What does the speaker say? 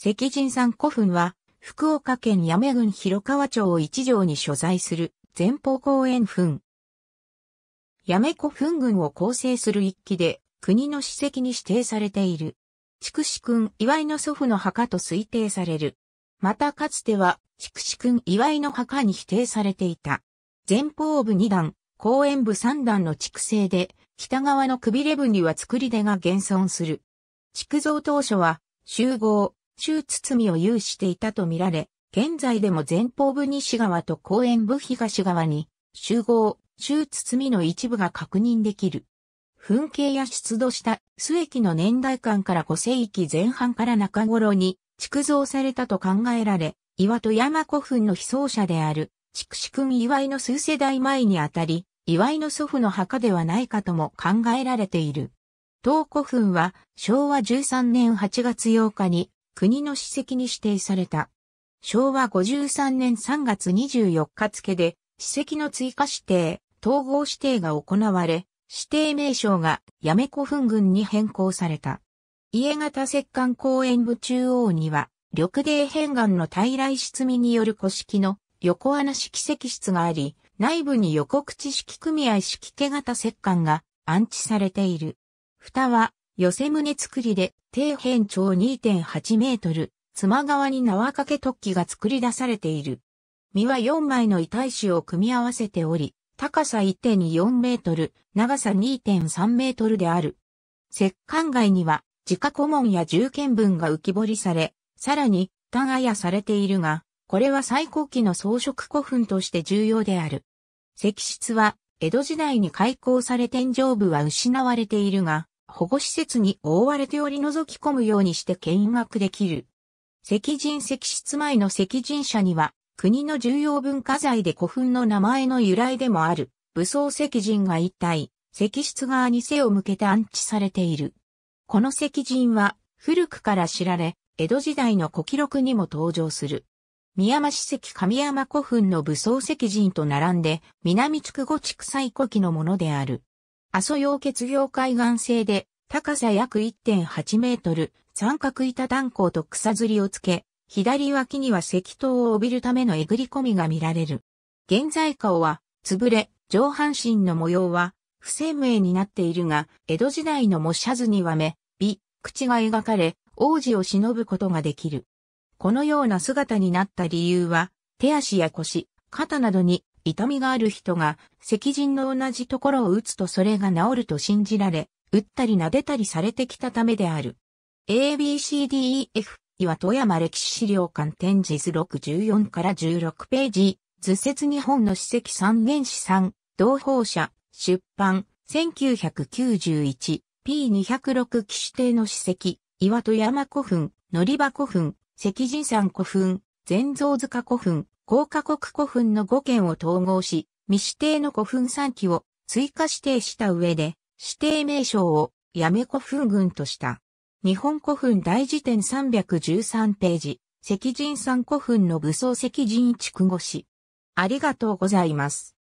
石神山古墳は、福岡県八女郡広川町一条に所在する前方後円墳。八女古墳群を構成する一基で、国の史跡に指定されている。筑紫君祝いの祖父の墓と推定される。またかつては、筑紫君祝いの墓に否定されていた。前方部2段、後円部3段の築成で、北側のくびれ部には作り手が現存する。築造当初は、集合、中みを有していたとみられ、現在でも前方部西側と公園部東側に集合、中みの一部が確認できる。噴景や出土した末期の年代間から5世紀前半から中頃に築造されたと考えられ、岩戸山古墳の被葬者である、筑紫君岩井の数世代前にあたり、岩井の祖父の墓ではないかとも考えられている。東古墳は昭和13年8月8日に国の史跡に指定された。昭和53年3月24日付で、史跡の追加指定、統合指定が行われ、指定名称が八女古墳群に変更された。家型石棺公園部中央には、緑泥片岩の大来室味による古式の横穴式石室があり、内部に横口式組合式毛型石棺が安置されている。蓋は寄せ胸造りで、底辺長2.8メートル、妻側に縄掛け突起が作り出されている。身は4枚の遺体紙を組み合わせており、高さ1.4メートル、長さ2.3メートルである。石棺街には、自家古文や重建文が浮き彫りされ、さらに、単あやされているが、これは最高期の装飾古墳として重要である。石室は、江戸時代に開港され天井部は失われているが、保護施設に覆われており覗き込むようにして見学できる。石人石室前の石人社には、国の重要文化財で古墳の名前の由来でもある、武装石人が一体、石室側に背を向けて安置されている。この石人は、古くから知られ、江戸時代の古記録にも登場する。宮山史跡神山古墳の武装石人と並んで、南筑後地区最古記のものである。阿蘇洋結業海岸線で、高さ約1.8メートル、三角板断行と草釣りをつけ、左脇には石灯を帯びるためのえぐり込みが見られる。現在顔は、潰れ、上半身の模様は、不鮮明になっているが、江戸時代の模写図には目、美、口が描かれ、王子を忍ぶことができる。このような姿になった理由は、手足や腰、肩などに痛みがある人が、石人の同じところを打つとそれが治ると信じられ、打ったり撫でたりされてきたためである。ABCDEF、岩戸山歴史資料館展示図614から16ページ、図説日本の史跡三原史3、同胞者、出版、1991、P206 騎士邸の史跡、岩戸山古墳、乗場古墳、石神山古墳、全蔵塚古墳、高架国古墳の5件を統合し、未指定の古墳3基を追加指定した上で、指定名称をやめ古墳群とした。日本古墳大辞典313ページ、石人山古墳の武装石人一区語詞。ありがとうございます。